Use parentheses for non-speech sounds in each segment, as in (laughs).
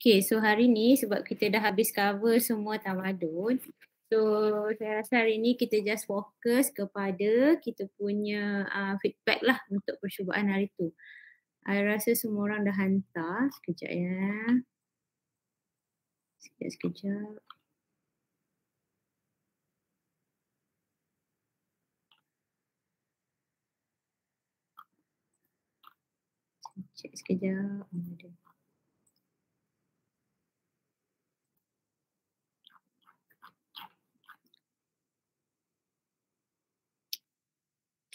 Okay, so hari ni sebab kita dah habis cover semua tamadun. So, saya rasa hari ni kita just fokus kepada kita punya uh, feedback lah untuk percubaan hari tu. Saya rasa semua orang dah hantar. Sekejap ya. Sekejap-sekejap. Sekejap-sekejap. Sekejap-sekejap.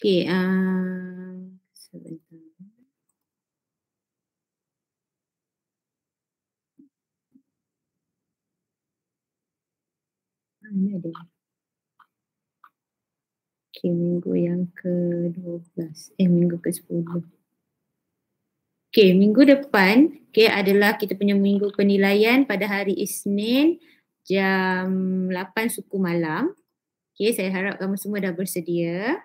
Okay, uh, ah, sebentar. Eh. Ah, ini ada. Okay, minggu yang ke-12. Eh, minggu ke-10. Okay, minggu depan okay, adalah kita punya minggu penilaian pada hari Isnin jam 8 suku malam. Okay, saya harap kamu semua dah bersedia.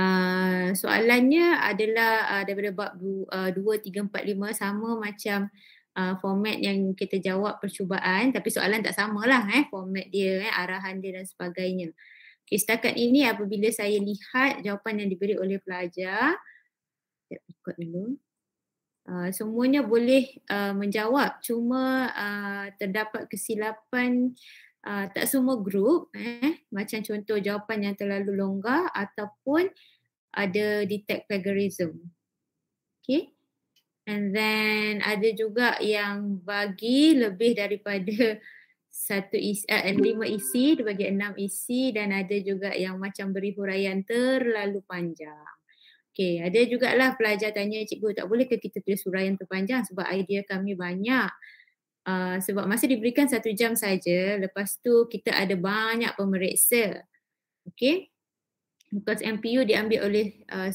Ah, soalannya adalah uh, daripada bab 2, 3, 4, 5 sama macam uh, format yang kita jawab percubaan tapi soalan tak samalah eh, format dia, eh, arahan dia dan sebagainya. Okay, setakat ini apabila saya lihat jawapan yang diberi oleh pelajar dulu Uh, semuanya boleh uh, menjawab cuma uh, terdapat kesilapan uh, tak semua grup eh macam contoh jawapan yang terlalu longgar ataupun ada detect plagiarism. Okay. And then ada juga yang bagi lebih daripada (laughs) satu isi, uh, lima isi, dia bagi enam isi dan ada juga yang macam beri huraian terlalu panjang. Okay, ada juga lah pelajar tanya, cikgu tak boleh ke kita tulis huraian terpanjang sebab idea kami banyak. Ah, sebab masa diberikan satu jam saja, lepas tu kita ada banyak pemeriksa. okey? Because MPU diambil oleh uh, ah,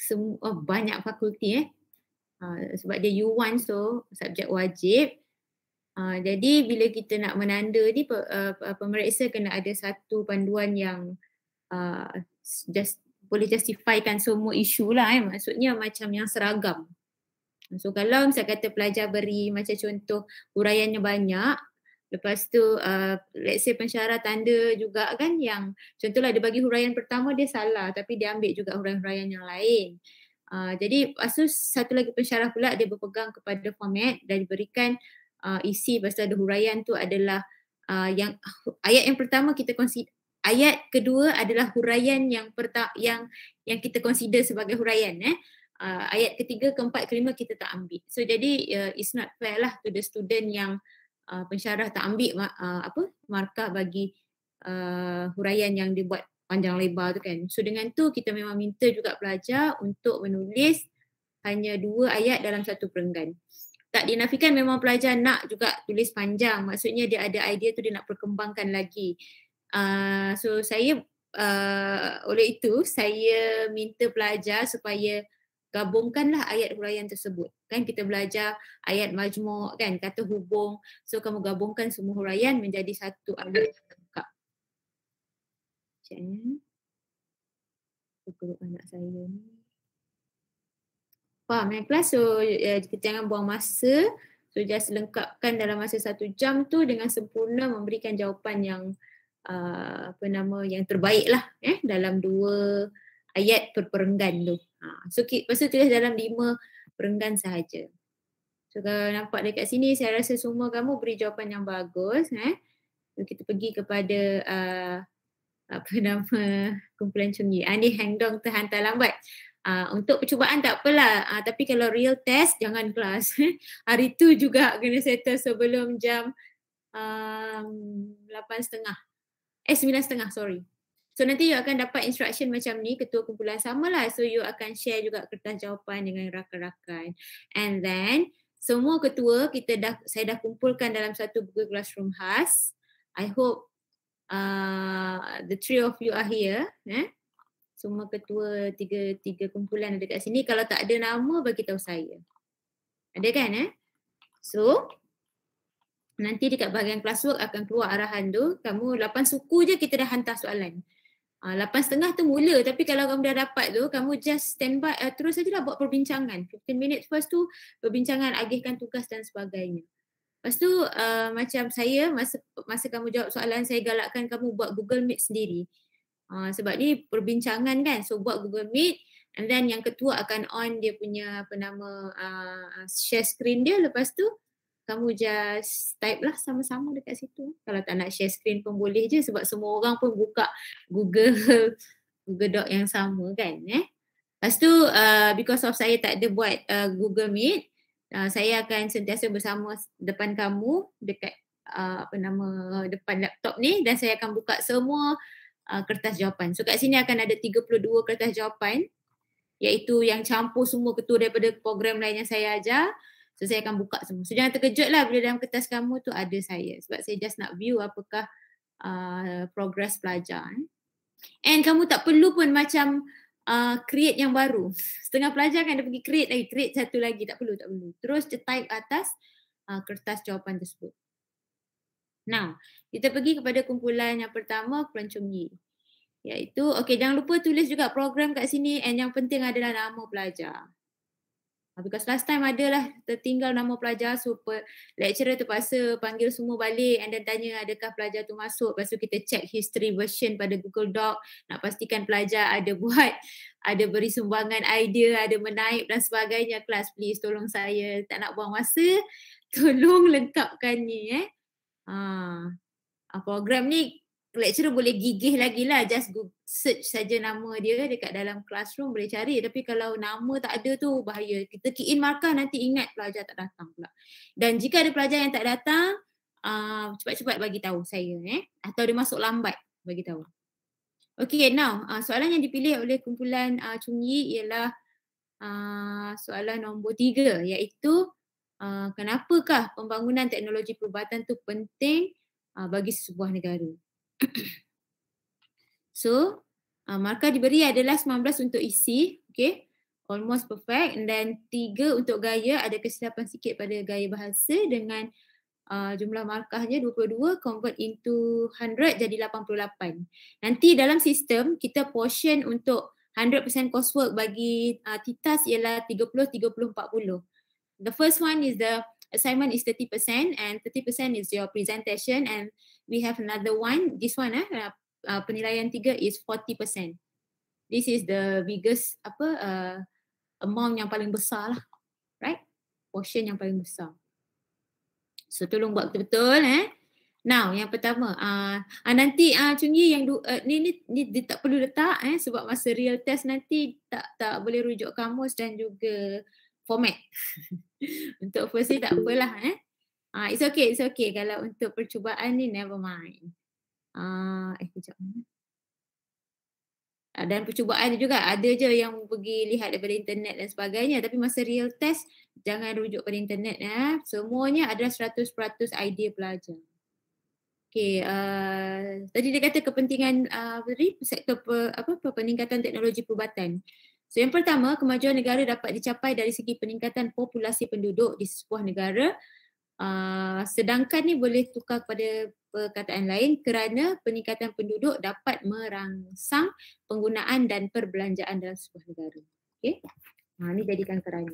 semua oh, banyak fakulti eh. Uh, sebab dia U1 so subjek wajib. Uh, jadi bila kita nak menanda ni uh, pemeriksa kena ada satu panduan yang uh, just boleh justifikan semua isu lah eh. Maksudnya macam yang seragam. So kalau misalnya kata pelajar beri macam contoh huraiannya banyak, lepas tu uh, let's say pensyarah tanda juga kan yang contohlah dia bagi huraian pertama dia salah tapi dia ambil juga huraian-huraian yang lain. Uh, jadi asus satu lagi pensyarah pula dia berpegang kepada format dan diberikan uh, isi pasal ada huraian tu adalah uh, yang ayat yang pertama kita consider ayat kedua adalah huraian yang perta- yang yang kita consider sebagai huraian eh uh, ayat ketiga, keempat, kelima kita tak ambil. So jadi uh, it's not fair lah to the student yang uh, pensyarah tak ambil uh, apa markah bagi uh, huraian yang dibuat panjang lebar tu kan. So dengan tu kita memang minta juga pelajar untuk menulis hanya dua ayat dalam satu perenggan. Tak dinafikan memang pelajar nak juga tulis panjang. Maksudnya dia ada idea tu dia nak perkembangkan lagi. Uh, so saya uh, oleh itu saya minta pelajar supaya uh, gabungkanlah ayat huraian tersebut. Kan kita belajar ayat majmuk kan, kata hubung. So kamu gabungkan semua huraian menjadi satu ayat. Macam ni. Pukul anak saya ni. Faham eh? ya kelas? So kita jangan buang masa. So just lengkapkan dalam masa satu jam tu dengan sempurna memberikan jawapan yang uh, apa nama yang terbaik lah eh, dalam dua ayat perperenggan tu. Ha. So, lepas tu tulis dalam lima perenggan sahaja. So, kalau nampak dekat sini, saya rasa semua kamu beri jawapan yang bagus. Eh. So, kita pergi kepada uh, apa (laughs) nama kumpulan cungi. Ha, ah, ni Hang Dong terhantar lambat. Uh, untuk percubaan tak apalah. Uh, tapi kalau real test, jangan kelas. (laughs) Hari tu juga kena settle sebelum jam um, 8.30. Eh, 9.30, sorry. So nanti you akan dapat instruction macam ni ketua kumpulan sama lah, So you akan share juga kertas jawapan dengan rakan-rakan. And then semua ketua kita dah saya dah kumpulkan dalam satu Google Classroom khas. I hope uh, the three of you are here. Eh? Semua ketua tiga tiga kumpulan ada kat sini. Kalau tak ada nama bagi tahu saya. Ada kan eh? So nanti dekat bahagian classwork akan keluar arahan tu. Kamu lapan suku je kita dah hantar soalan. Ah, lapan setengah tu mula tapi kalau kamu dah dapat tu kamu just standby uh, ah, terus saja buat perbincangan. 15 minit first tu perbincangan agihkan tugas dan sebagainya. Lepas tu uh, macam saya masa masa kamu jawab soalan saya galakkan kamu buat Google Meet sendiri. Uh, sebab ni perbincangan kan so buat Google Meet and then yang ketua akan on dia punya apa nama uh, share screen dia lepas tu kamu just type lah sama-sama dekat situ. Kalau tak nak share screen pun boleh je sebab semua orang pun buka Google (laughs) Google Doc yang sama kan eh. Lepas tu uh, because of saya tak ada buat uh, Google Meet, uh, saya akan sentiasa bersama depan kamu dekat uh, apa nama depan laptop ni dan saya akan buka semua uh, kertas jawapan. So kat sini akan ada 32 kertas jawapan iaitu yang campur semua ketua daripada program lain yang saya ajar So saya akan buka semua. So jangan terkejut lah bila dalam kertas kamu tu ada saya. Sebab saya just nak view apakah uh, progress pelajar. And kamu tak perlu pun macam uh, create yang baru. (laughs) Setengah pelajar kan dia pergi create lagi. Create satu lagi. Tak perlu, tak perlu. Terus je type atas uh, kertas jawapan tersebut. Now, kita pergi kepada kumpulan yang pertama, pelancong pelancongi. Iaitu, okay, jangan lupa tulis juga program kat sini and yang penting adalah nama pelajar. Ah, because last time ada lah tertinggal nama pelajar so lecturer terpaksa panggil semua balik and then tanya adakah pelajar tu masuk lepas tu kita check history version pada Google Doc nak pastikan pelajar ada (laughs) buat ada beri sumbangan idea ada menaip dan sebagainya class please tolong saya tak nak buang masa (laughs) tolong lengkapkan ni eh ha. program ni lecturer boleh gigih lagi lah just Google, search saja nama dia dekat dalam classroom boleh cari tapi kalau nama tak ada tu bahaya kita key in markah nanti ingat pelajar tak datang pula dan jika ada pelajar yang tak datang uh, cepat-cepat bagi tahu saya eh atau dia masuk lambat bagi tahu Okay now uh, soalan yang dipilih oleh kumpulan uh, ah, Chungyi ialah uh, soalan nombor tiga iaitu uh, kenapakah pembangunan teknologi perubatan tu penting uh, bagi sebuah negara (coughs) so uh, markah diberi adalah 19 untuk isi okay almost perfect dan tiga untuk gaya ada kesilapan sikit pada gaya bahasa dengan uh, jumlah markahnya 22 convert into 100 jadi 88 nanti dalam sistem kita portion untuk 100% coursework bagi uh, titas ialah 30, 30, 40 the first one is the assignment is 30% and 30% is your presentation and we have another one this one eh uh, penilaian tiga is 40%. This is the biggest apa uh, amount yang paling besar lah. Right? Portion yang paling besar. So tolong buat betul-betul eh. Now yang pertama uh, uh, nanti uh, ah, Cungyi yang du, uh, ni ni ni dia tak perlu letak eh sebab masa real test nanti tak tak boleh rujuk kamus dan juga format. (laughs) untuk first year tak apalah eh. Ah, it's okay, it's okay. Kalau untuk percubaan ni, never mind. Ah, eh, kejap. Eh. Ah, dan percubaan ni juga ada je yang pergi lihat daripada internet dan sebagainya. Tapi masa real test, jangan rujuk pada internet. Eh. Semuanya adalah 100% idea pelajar. Okay, uh, tadi dia kata kepentingan uh, sektor per, apa, per peningkatan teknologi perubatan. So yang pertama, kemajuan negara dapat dicapai dari segi peningkatan populasi penduduk di sebuah negara. Uh, sedangkan ni boleh tukar kepada perkataan lain kerana peningkatan penduduk dapat merangsang penggunaan dan perbelanjaan dalam sebuah negara. Okay, Ha ah, ni jadikan kerana.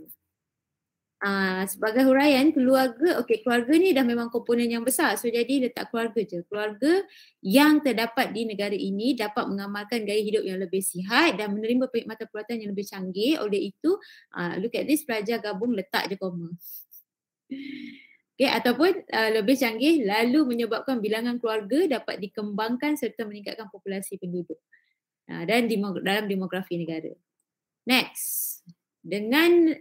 Uh, sebagai huraian keluarga okay keluarga ni dah memang komponen yang besar so jadi letak keluarga je keluarga yang terdapat di negara ini dapat mengamalkan gaya hidup yang lebih sihat dan menerima perkhidmatan perubatan yang lebih canggih oleh itu uh, look at this pelajar gabung letak je koma Okay, ataupun uh, lebih canggih lalu menyebabkan bilangan keluarga dapat dikembangkan serta meningkatkan populasi penduduk uh, dan demog- dalam demografi negara next dengan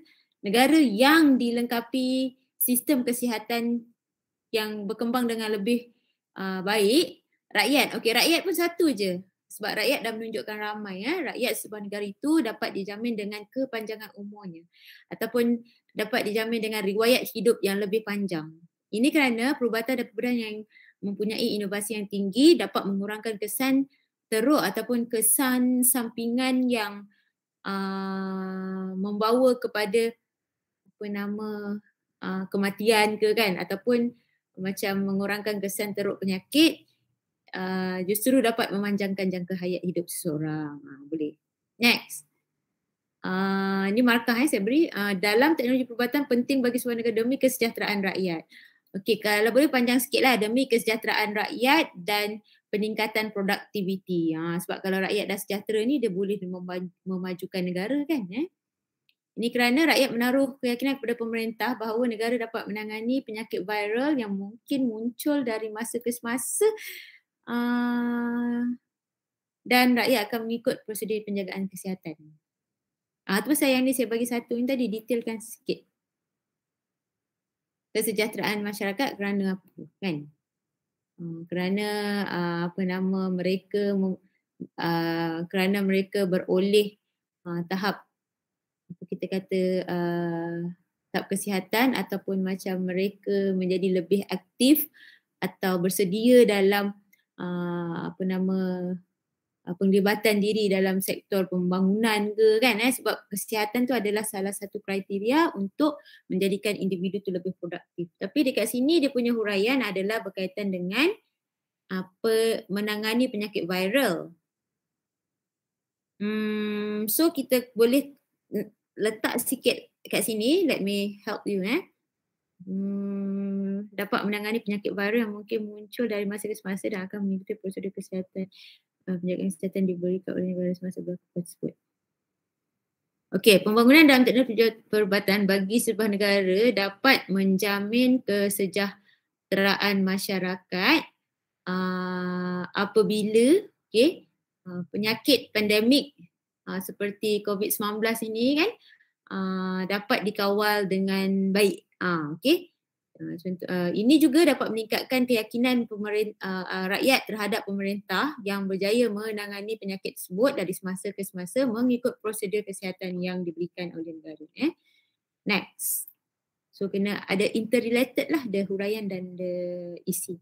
negara yang dilengkapi sistem kesihatan yang berkembang dengan lebih uh, baik rakyat okey rakyat pun satu je sebab rakyat dah menunjukkan ramai eh rakyat sebuah negara itu dapat dijamin dengan kepanjangan umurnya ataupun dapat dijamin dengan riwayat hidup yang lebih panjang ini kerana perubatan dan perubatan yang mempunyai inovasi yang tinggi dapat mengurangkan kesan teruk ataupun kesan sampingan yang uh, membawa kepada apa nama uh, kematian ke kan ataupun macam mengurangkan kesan teruk penyakit uh, justru dapat memanjangkan jangka hayat hidup seseorang. Uh, boleh. Next. Uh, ini markah eh, saya beri. Uh, dalam teknologi perubatan penting bagi sebuah negara demi kesejahteraan rakyat. Okey, kalau boleh panjang sikit lah demi kesejahteraan rakyat dan peningkatan produktiviti. Uh, sebab kalau rakyat dah sejahtera ni dia boleh memajukan negara kan. Eh? Ini kerana rakyat menaruh keyakinan kepada pemerintah bahawa negara dapat menangani penyakit viral yang mungkin muncul dari masa ke semasa uh, dan rakyat akan mengikut prosedur penjagaan kesihatan. Ah, uh, saya yang ni saya bagi satu ini tadi detailkan sikit. Kesejahteraan masyarakat kerana apa kan? Um, kerana uh, apa nama mereka uh, kerana mereka beroleh uh, tahap kita kata uh, tak kesihatan ataupun macam mereka menjadi lebih aktif atau bersedia dalam uh, apa nama uh, penglibatan diri dalam sektor pembangunan ke kan eh sebab kesihatan tu adalah salah satu kriteria untuk menjadikan individu tu lebih produktif tapi dekat sini dia punya huraian adalah berkaitan dengan apa uh, menangani penyakit viral Hmm, so kita boleh letak sikit kat sini. Let me help you eh. Hmm, dapat menangani penyakit viral yang mungkin muncul dari masa ke semasa dan akan mengikuti prosedur kesihatan uh, penjagaan kesihatan diberikan oleh negara semasa tersebut. Okey, pembangunan dalam teknologi perubatan bagi sebuah negara dapat menjamin kesejahteraan masyarakat uh, apabila okay, uh, ah, penyakit pandemik Ah, seperti COVID-19 ini kan uh, dapat dikawal dengan baik. Uh, ah, okay. uh, contoh, uh, ini juga dapat meningkatkan keyakinan pemerintah, uh, uh, rakyat terhadap pemerintah yang berjaya menangani penyakit tersebut dari semasa ke semasa mengikut prosedur kesihatan yang diberikan oleh negara. Eh. Next. So kena ada interrelated lah the huraian dan the isi.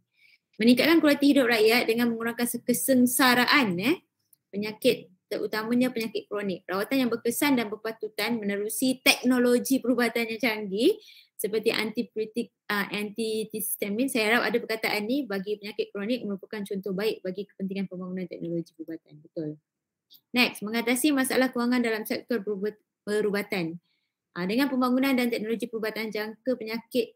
Meningkatkan kualiti hidup rakyat dengan mengurangkan kesengsaraan eh, penyakit terutamanya penyakit kronik. Rawatan yang berkesan dan berpatutan menerusi teknologi perubatan yang canggih seperti antipritik, uh, ah, antihistamin. Saya harap ada perkataan ini bagi penyakit kronik merupakan contoh baik bagi kepentingan pembangunan teknologi perubatan. Betul. Next, mengatasi masalah kewangan dalam sektor perubatan. Uh, dengan pembangunan dan teknologi perubatan jangka penyakit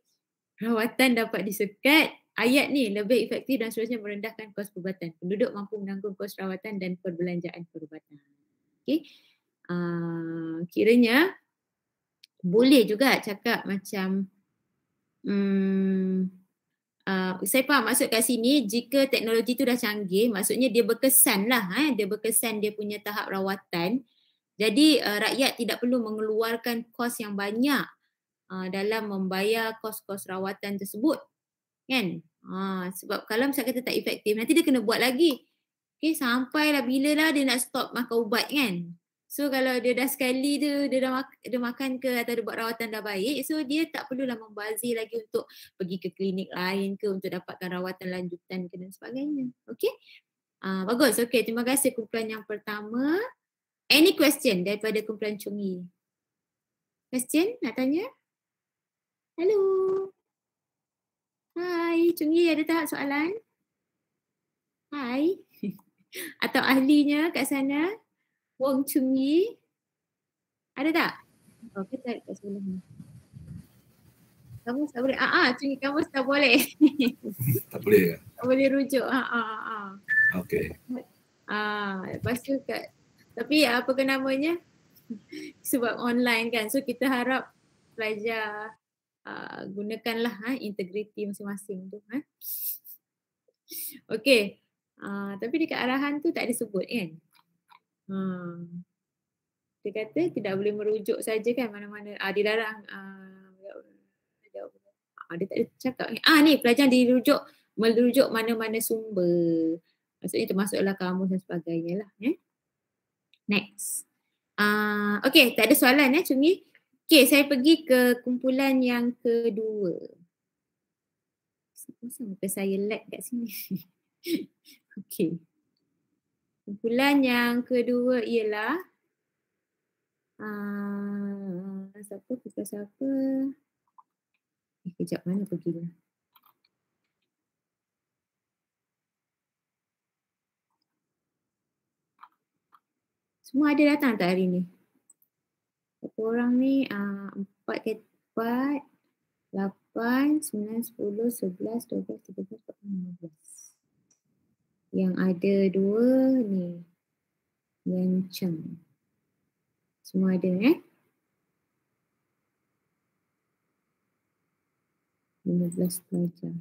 rawatan dapat disekat ayat ni lebih efektif dan seterusnya merendahkan kos perubatan. Penduduk mampu menanggung kos rawatan dan perbelanjaan perubatan. Okay. Uh, ah, kiranya boleh juga cakap macam um, uh, saya faham maksud kat sini jika teknologi tu dah canggih maksudnya dia berkesan lah. Eh? Dia berkesan dia punya tahap rawatan. Jadi uh, rakyat tidak perlu mengeluarkan kos yang banyak dalam membayar kos-kos rawatan tersebut Kan? Ha, sebab kalau misalnya kata tak efektif, nanti dia kena buat lagi. Okay, sampailah bila lah dia nak stop makan ubat kan? So kalau dia dah sekali tu, dia dah mak- dia makan ke atau dia buat rawatan dah baik, so dia tak perlulah membazir lagi untuk pergi ke klinik lain ke untuk dapatkan rawatan lanjutan ke dan sebagainya. Okay? Ha, bagus. Okay, terima kasih kumpulan yang pertama. Any question daripada kumpulan Chungi? Question nak tanya? Hello. Hai, Chungi ada tak soalan? Hai. (laughs) Atau ahlinya kat sana? Wong Chungi. Ada tak? Oh, kita kat sana. Kamu tak boleh. Ah, ah, Chungi kamu tak boleh. (laughs) tak boleh ya? Tak boleh rujuk. Ha, ah, ah, ah. ah. Okay. Ah, lepas tu kat. Tapi apa ke namanya? Sebab online kan. So kita harap pelajar Uh, gunakanlah uh, integriti masing-masing tu. Uh. Ha. Okay. Uh, tapi dekat arahan tu tak disebut kan? Hmm. Dia kata tidak boleh merujuk saja kan mana-mana. Uh, ah, dilarang. Ah, uh, ah, dia tak ada cakap. Ah ni pelajar dirujuk. Merujuk mana-mana sumber. Maksudnya termasuklah kamu dan sebagainya lah. Eh? Next. Uh, okay, tak ada soalan eh, Cungi. Okay, saya pergi ke kumpulan yang kedua. Kenapa muka saya lag kat sini? (laughs) okay. Kumpulan yang kedua ialah uh, siapa, kita siapa. Eh, kejap mana pergi dia? Lah? Semua ada datang tak hari ni? Berapa orang ni? Ah, empat ke empat? Lapan, sembilan, sepuluh, sebelas, dua belas, tiga belas, empat, lima belas. Yang ada dua ni. Yang cem. Semua ada eh. Lima belas pelajar.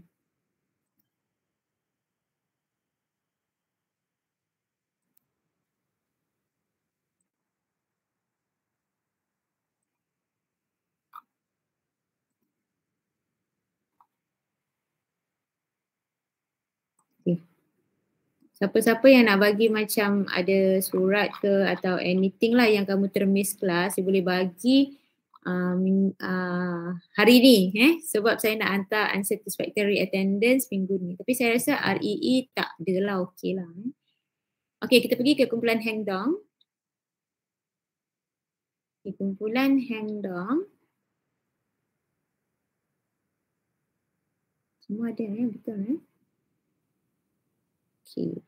Siapa-siapa yang nak bagi macam ada surat ke atau anything lah yang kamu termis kelas, you boleh bagi um, uh, hari ni eh? sebab saya nak hantar unsatisfactory attendance minggu ni. Tapi saya rasa REE e tak adalah okey lah. Eh? Okay, kita pergi ke kumpulan Hang Dong. kumpulan Hang Dong. Semua ada eh, betul eh. Okay.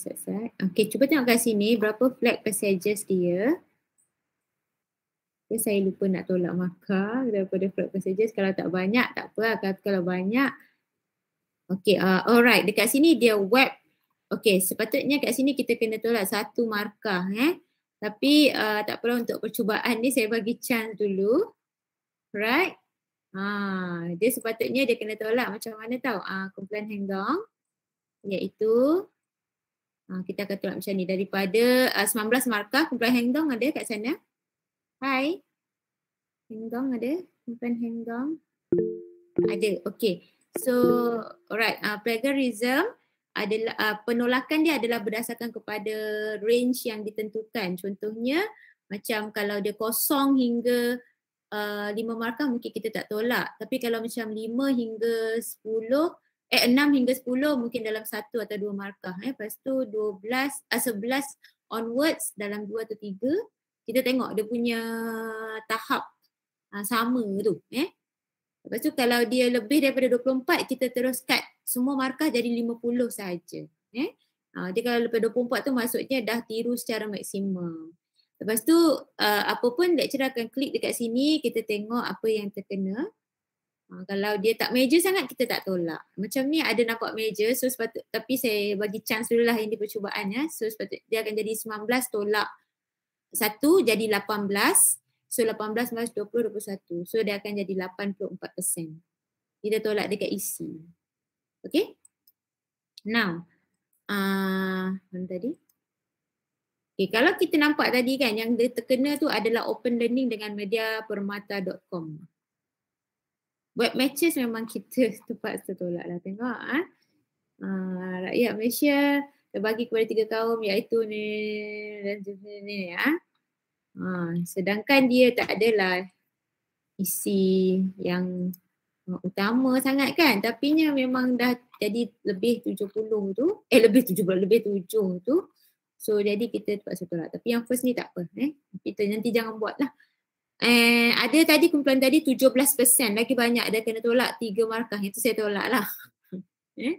Sat-sat. Uh, okay, cuba tengok kat sini berapa flag passages dia. Okay, saya lupa nak tolak markah daripada flag passages. Kalau tak banyak, tak apa. Lah. Kalau, kalau banyak. Okay, uh, alright. Dekat sini dia web. Okay, sepatutnya kat sini kita kena tolak satu markah. Eh? Tapi uh, tak perlu untuk percubaan ni saya bagi chance dulu. Right? Ah, dia sepatutnya dia kena tolak macam mana tahu? Ah, kumpulan hanggang iaitu ah, kita akan tolak macam ni daripada 19 ah, markah kumpulan hengdong ada kat sana. Hai. Hengdong ada? Kumpulan hengdong. Ada. Okay. So alright. Uh, plagiarism adalah uh, penolakan dia adalah berdasarkan kepada range yang ditentukan. Contohnya macam kalau dia kosong hingga uh, 5 markah mungkin kita tak tolak. Tapi kalau macam 5 hingga 10 eh 6 hingga 10 mungkin dalam satu atau dua markah eh lepas tu 12 11 ah, onwards dalam dua atau tiga kita tengok dia punya tahap ah, sama tu eh lepas tu kalau dia lebih daripada 24 kita terus cut semua markah jadi 50 saja eh ha, dia kalau lebih 24 tu maksudnya dah tiru secara maksimum lepas tu uh, apa pun lecturer akan klik dekat sini kita tengok apa yang terkena Ha, kalau dia tak major sangat kita tak tolak. Macam ni ada nampak major so sepatut tapi saya bagi chance dulu dululah ini percubaan ya. So sepatut dia akan jadi 19 tolak 1 jadi 18. So 18 19 20 21. So dia akan jadi 84%. Dia tolak dekat isi. E okay. Now. Ah, uh, tadi. Okay, kalau kita nampak tadi kan yang dia terkena tu adalah open learning dengan media permata.com web matches memang kita (laughs) terpaksa tolak lah tengok ah. Uh, rakyat Malaysia terbagi kepada tiga kaum iaitu ni dan juga ni ya. Ah. Ha? Uh, sedangkan dia tak adalah isi yang utama sangat kan tapi nya memang dah jadi lebih tujuh puluh tu eh lebih tujuh 70 lebih tujuh tu so jadi kita terpaksa tolak tapi yang first ni tak apa eh kita nanti jangan buat lah Eh, ada tadi kumpulan tadi 17% lagi banyak ada kena tolak tiga markah itu saya tolak lah. (laughs) Eh?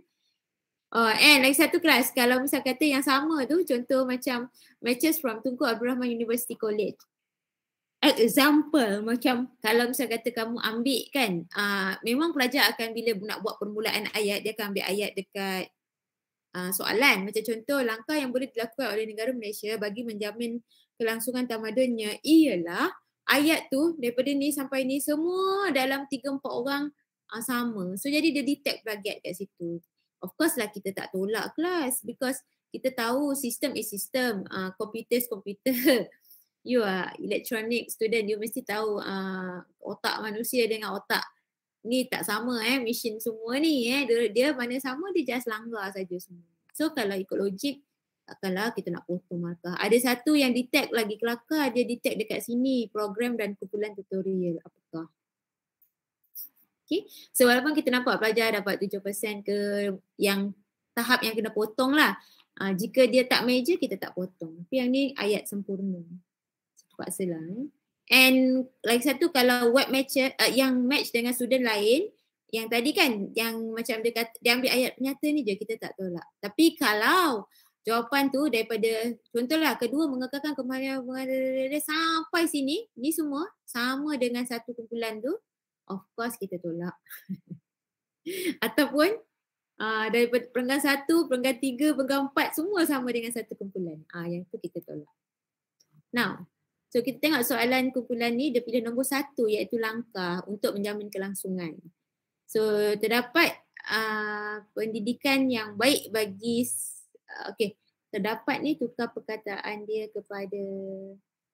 Oh, and lagi satu kelas kalau misal kata yang sama tu contoh macam matches from Tunku Abdul Rahman University College. Example macam kalau misal kata kamu ambil kan uh, memang pelajar akan bila nak buat permulaan ayat dia akan ambil ayat dekat uh, soalan macam contoh langkah yang boleh dilakukan oleh negara Malaysia bagi menjamin kelangsungan tamadunnya ialah ayat tu daripada ni sampai ni semua dalam tiga empat orang uh, sama. So jadi dia detect plagiat kat situ. Of course lah kita tak tolak kelas because kita tahu sistem is sistem, uh, ah, computers computer. (laughs) you are electronic student, you mesti tahu uh, otak manusia dengan otak ni tak sama eh, mesin semua ni eh. Dia, dia mana sama dia just langgar saja semua. So kalau ikut logik, takkanlah kita nak potong markah. Ada satu yang detect lagi kelakar, dia detect dekat sini program dan kumpulan tutorial apakah. Okay. So walaupun kita nampak pelajar dapat 7% ke yang tahap yang kena potong lah. Uh, jika dia tak major, kita tak potong. Tapi yang ni ayat sempurna. Terpaksa lah. Eh. And lagi satu kalau web match uh, ah, yang match dengan student lain, yang tadi kan yang macam dia, kata, dia ambil ayat penyata ni je kita tak tolak. Tapi kalau jawapan tu daripada contohlah kedua mengekalkan kemahiran sampai sini ni semua sama dengan satu kumpulan tu of course kita tolak (laughs) ataupun uh, daripada perenggan satu, perenggan tiga, perenggan empat semua sama dengan satu kumpulan. Ah yang tu kita tolak. Now, so kita tengok soalan kumpulan ni dia pilih nombor satu iaitu langkah untuk menjamin kelangsungan. So terdapat uh, pendidikan yang baik bagi Ah, okey terdapat ni tukar perkataan dia kepada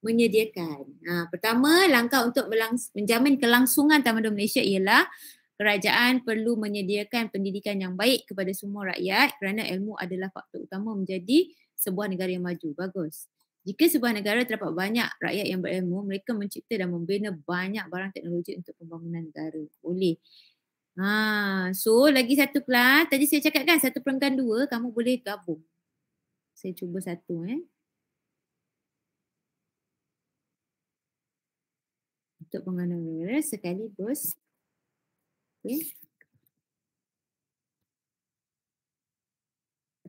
menyediakan. Ha, pertama langkah untuk menjamin kelangsungan tamadun Malaysia ialah kerajaan perlu menyediakan pendidikan yang baik kepada semua rakyat kerana ilmu adalah faktor utama menjadi sebuah negara yang maju. Bagus. Jika sebuah negara terdapat banyak rakyat yang berilmu, mereka mencipta dan membina banyak barang teknologi untuk pembangunan negara. Boleh. Ha, so lagi satu kelas. Tadi saya cakap kan satu perenggan dua kamu boleh gabung. Saya cuba satu eh. Untuk pengenal sekaligus. Okay.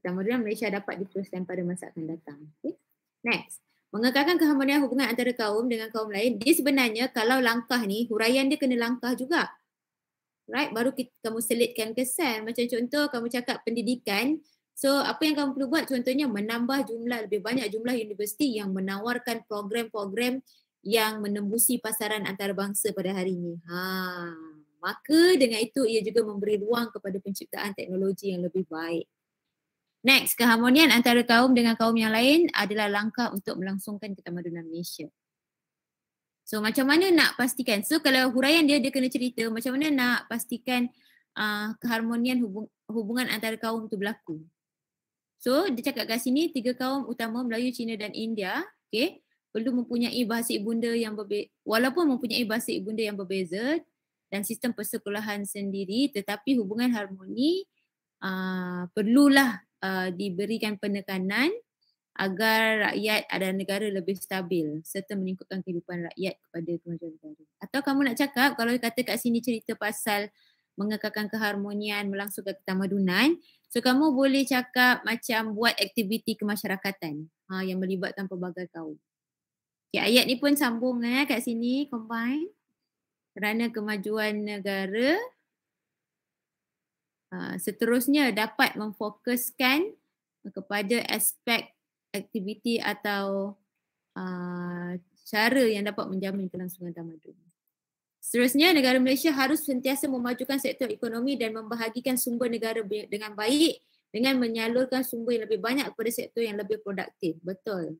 Kemudian Malaysia dapat diteruskan pada masa akan datang. Okay. Next. Mengekalkan keharmonian hubungan antara kaum dengan kaum lain. Dia sebenarnya kalau langkah ni, huraian dia kena langkah juga right baru kita, kamu selitkan kesan macam contoh kamu cakap pendidikan so apa yang kamu perlu buat contohnya menambah jumlah lebih banyak jumlah universiti yang menawarkan program-program yang menembusi pasaran antarabangsa pada hari ini ha maka dengan itu ia juga memberi ruang kepada penciptaan teknologi yang lebih baik next keharmonian antara kaum dengan kaum yang lain adalah langkah untuk melangsungkan ketamadunan Malaysia So macam mana nak pastikan? So kalau huraian dia dia kena cerita macam mana nak pastikan uh, keharmonian hubung- hubungan antara kaum tu berlaku. So dia cakap kat sini tiga kaum utama Melayu, Cina dan India, okey, perlu mempunyai bahasa ibunda yang berbeza walaupun mempunyai bahasa ibunda yang berbeza dan sistem persekolahan sendiri tetapi hubungan harmoni uh, perlulah uh, diberikan penekanan agar rakyat ada negara lebih stabil serta meningkatkan kehidupan rakyat kepada kemajuan negara. Atau kamu nak cakap kalau kata kat sini cerita pasal mengekalkan keharmonian, melangsungkan ketamadunan. So kamu boleh cakap macam buat aktiviti kemasyarakatan ha, yang melibatkan pelbagai kaum. Okay, ayat ni pun sambung eh, kat sini combine kerana kemajuan negara ha, seterusnya dapat memfokuskan kepada aspek aktiviti atau uh, cara yang dapat menjamin kelangsungan tamadun. Seterusnya, negara Malaysia harus sentiasa memajukan sektor ekonomi dan membahagikan sumber negara dengan baik dengan menyalurkan sumber yang lebih banyak kepada sektor yang lebih produktif. Betul.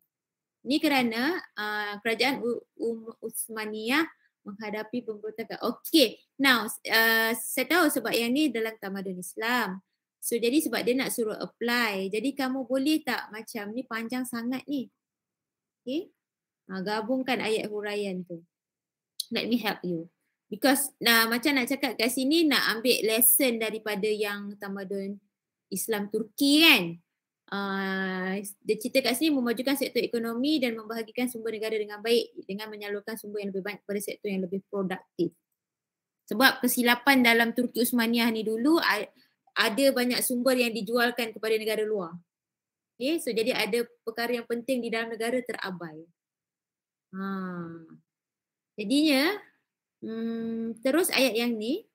Ini kerana uh, kerajaan Uthmaniyah menghadapi pemberontakan. Okey, now uh, saya tahu sebab yang ini dalam tamadun Islam. So jadi sebab dia nak suruh apply. Jadi kamu boleh tak macam ni panjang sangat ni. Okay. Ha, gabungkan ayat huraian tu. Let me help you. Because nah, macam nak cakap kat sini nak ambil lesson daripada yang tamadun Islam Turki kan. Uh, dia cerita kat sini memajukan sektor ekonomi dan membahagikan sumber negara dengan baik dengan menyalurkan sumber yang lebih banyak kepada sektor yang lebih produktif. Sebab kesilapan dalam Turki Usmaniyah ni dulu ada banyak sumber yang dijualkan kepada negara luar. Okay, so jadi ada perkara yang penting di dalam negara terabai. Ha. Jadinya, hmm, terus ayat yang ni,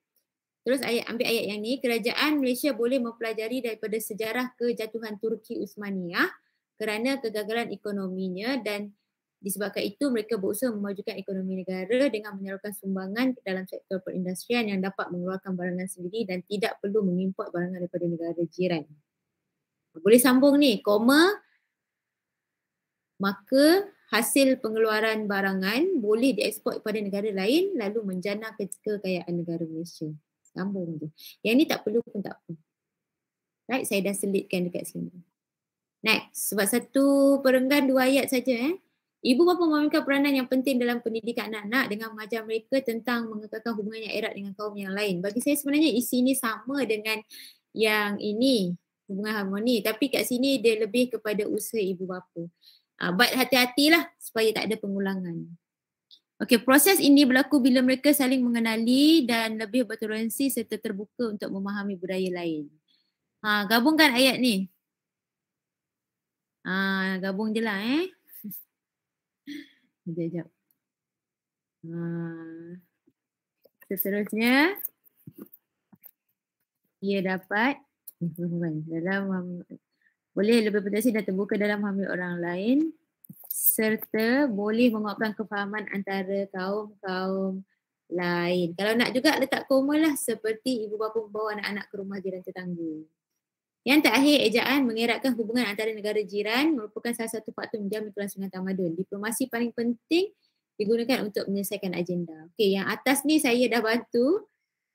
terus ayat ambil ayat yang ni, kerajaan Malaysia boleh mempelajari daripada sejarah kejatuhan Turki Uthmaniyah kerana kegagalan ekonominya dan Disebabkan itu mereka berusaha memajukan ekonomi negara dengan menyalurkan sumbangan dalam sektor perindustrian yang dapat mengeluarkan barangan sendiri dan tidak perlu mengimport barangan daripada negara jiran. Boleh sambung ni, koma maka hasil pengeluaran barangan boleh diekspor kepada negara lain lalu menjana ke- kekayaan negara Malaysia. Sambung tu. Yang ni tak perlu pun tak apa. Right, saya dah selitkan dekat sini. Next, sebab satu perenggan dua ayat saja eh. Ibu bapa memainkan peranan yang penting dalam pendidikan anak-anak dengan mengajar mereka tentang mengekalkan hubungan yang erat dengan kaum yang lain. Bagi saya sebenarnya isi ini sama dengan yang ini, hubungan harmoni. Tapi kat sini dia lebih kepada usaha ibu bapa. Ah, Baik hati-hatilah supaya tak ada pengulangan. Okay, proses ini berlaku bila mereka saling mengenali dan lebih bertoleransi serta terbuka untuk memahami budaya lain. Ha, gabungkan ayat ni. Ha, gabung je lah eh. Sekejap, sekejap. Uh, seterusnya, ia dapat dalam boleh lebih potensi dan terbuka dalam hamil orang lain serta boleh menguatkan kefahaman antara kaum-kaum lain. Kalau nak juga letak koma lah seperti ibu bapa membawa anak-anak ke rumah jiran tetangga. Uh, yang terakhir, ejaan mengeratkan hubungan antara negara jiran merupakan salah satu faktor menjamin kelangsungan tamadun. Diplomasi paling penting digunakan untuk menyelesaikan agenda. Okey, yang atas ni saya dah bantu. (laughs)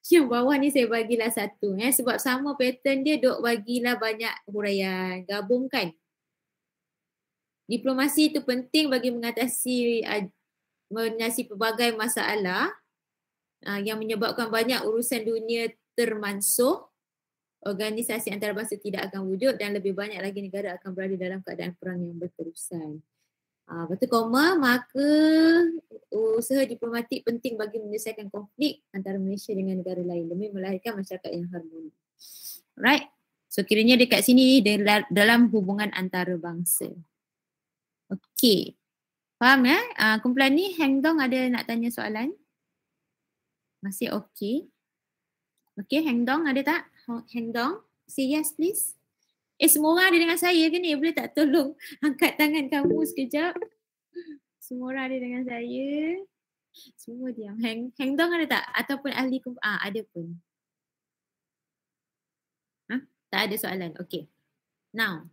Yang bawah ni saya bagilah satu. Eh. Sebab sama pattern dia, dok bagilah banyak huraian. Gabungkan. Diplomasi itu penting bagi mengatasi eh, menyiasi pelbagai masalah eh, yang menyebabkan banyak urusan dunia termansuh organisasi antarabangsa tidak akan wujud dan lebih banyak lagi negara akan berada dalam keadaan perang yang berterusan. Uh, betul koma, maka usaha diplomatik penting bagi menyelesaikan konflik antara Malaysia dengan negara lain demi melahirkan masyarakat yang harmoni. Right? So kiranya dekat sini dalam hubungan antarabangsa. Okay. Faham ya? Uh, kumpulan ni Hang Dong ada nak tanya soalan? Masih okay? Okay Hang Dong ada tak? Hendong. Oh, Say yes please. Eh semua orang ada dengan saya ke ni? Boleh tak tolong (laughs) angkat tangan kamu sekejap? Semua orang ada dengan saya. Semua diam. Hang, hang dong ada tak? Ataupun ahli kumpul. Ah, ada pun. Ha? Tak ada soalan. Okay. Now.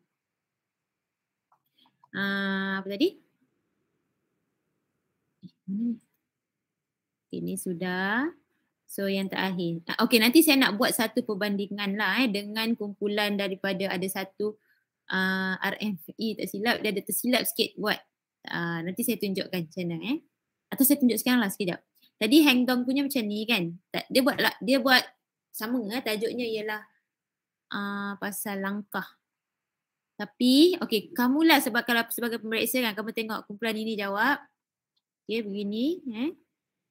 Uh, apa tadi? Eh, okay, ni sudah. So yang terakhir. Ah, okay nanti saya nak buat satu perbandingan lah eh dengan kumpulan daripada ada satu uh, ah, RFE tak silap dia ada tersilap sikit buat. Uh, nanti saya tunjukkan macam mana eh. Atau saya tunjuk sekarang lah sekejap. Tadi Hang punya macam ni kan. Tak Dia buat lah, dia buat sama eh tajuknya ialah uh, pasal langkah. Tapi okay kamulah sebab kalau sebagai pemeriksa kan kamu tengok kumpulan ini jawab. Okay begini eh.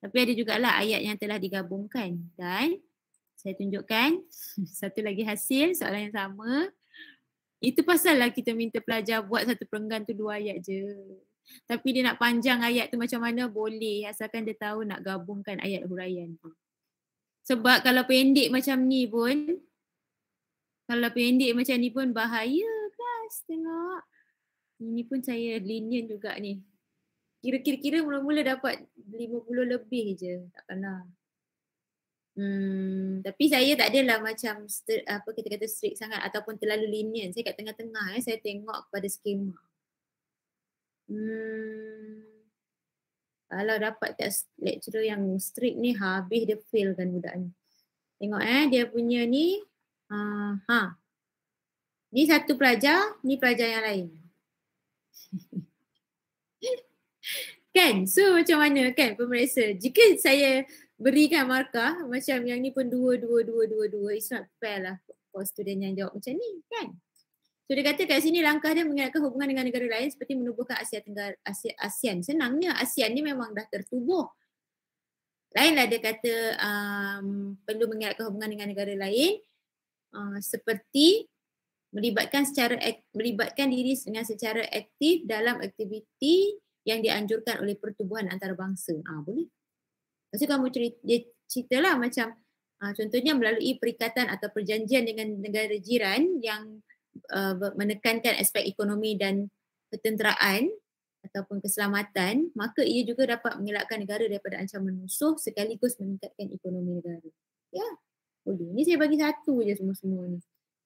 Tapi ada juga lah ayat yang telah digabungkan dan saya tunjukkan (laughs) satu lagi hasil soalan yang sama. Itu pasal pasallah kita minta pelajar buat satu perenggan tu dua ayat je. Tapi dia nak panjang ayat tu macam mana boleh asalkan dia tahu nak gabungkan ayat huraian tu. Sebab kalau pendek macam ni pun kalau pendek macam ni pun bahaya kelas tengok. Ini pun saya lenient juga ni kira-kira mula-mula dapat 50 lebih je tak pernah Hmm, tapi saya tak adalah macam apa kita kata strict sangat ataupun terlalu lenient. Saya kat tengah-tengah eh, saya tengok kepada skema. Hmm, kalau dapat tak lecturer yang strict ni habis dia fail kan budak ni. Tengok eh dia punya ni uh, ha. Ni satu pelajar, ni pelajar yang lain. Kan? So macam mana kan pemeriksa? Jika saya berikan markah macam yang ni pun dua, dua, dua, dua, dua. It's not fair lah for student yang jawab macam ni kan? So dia kata kat sini langkah dia mengingatkan hubungan dengan negara lain seperti menubuhkan Asia Tenggara, Asia, ASEAN. Senangnya ASEAN ni memang dah tertubuh. Lainlah dia kata um, perlu mengingatkan hubungan dengan negara lain uh, seperti melibatkan secara melibatkan diri dengan secara aktif dalam aktiviti yang dianjurkan oleh pertubuhan antarabangsa. Ah ha, boleh. Lepas kamu cerita, ceritalah macam ha, contohnya melalui perikatan atau perjanjian dengan negara jiran yang uh, menekankan aspek ekonomi dan ketenteraan ataupun keselamatan, maka ia juga dapat mengelakkan negara daripada ancaman musuh sekaligus meningkatkan ekonomi negara. Ya, boleh. Ini saya bagi satu je semua-semua ni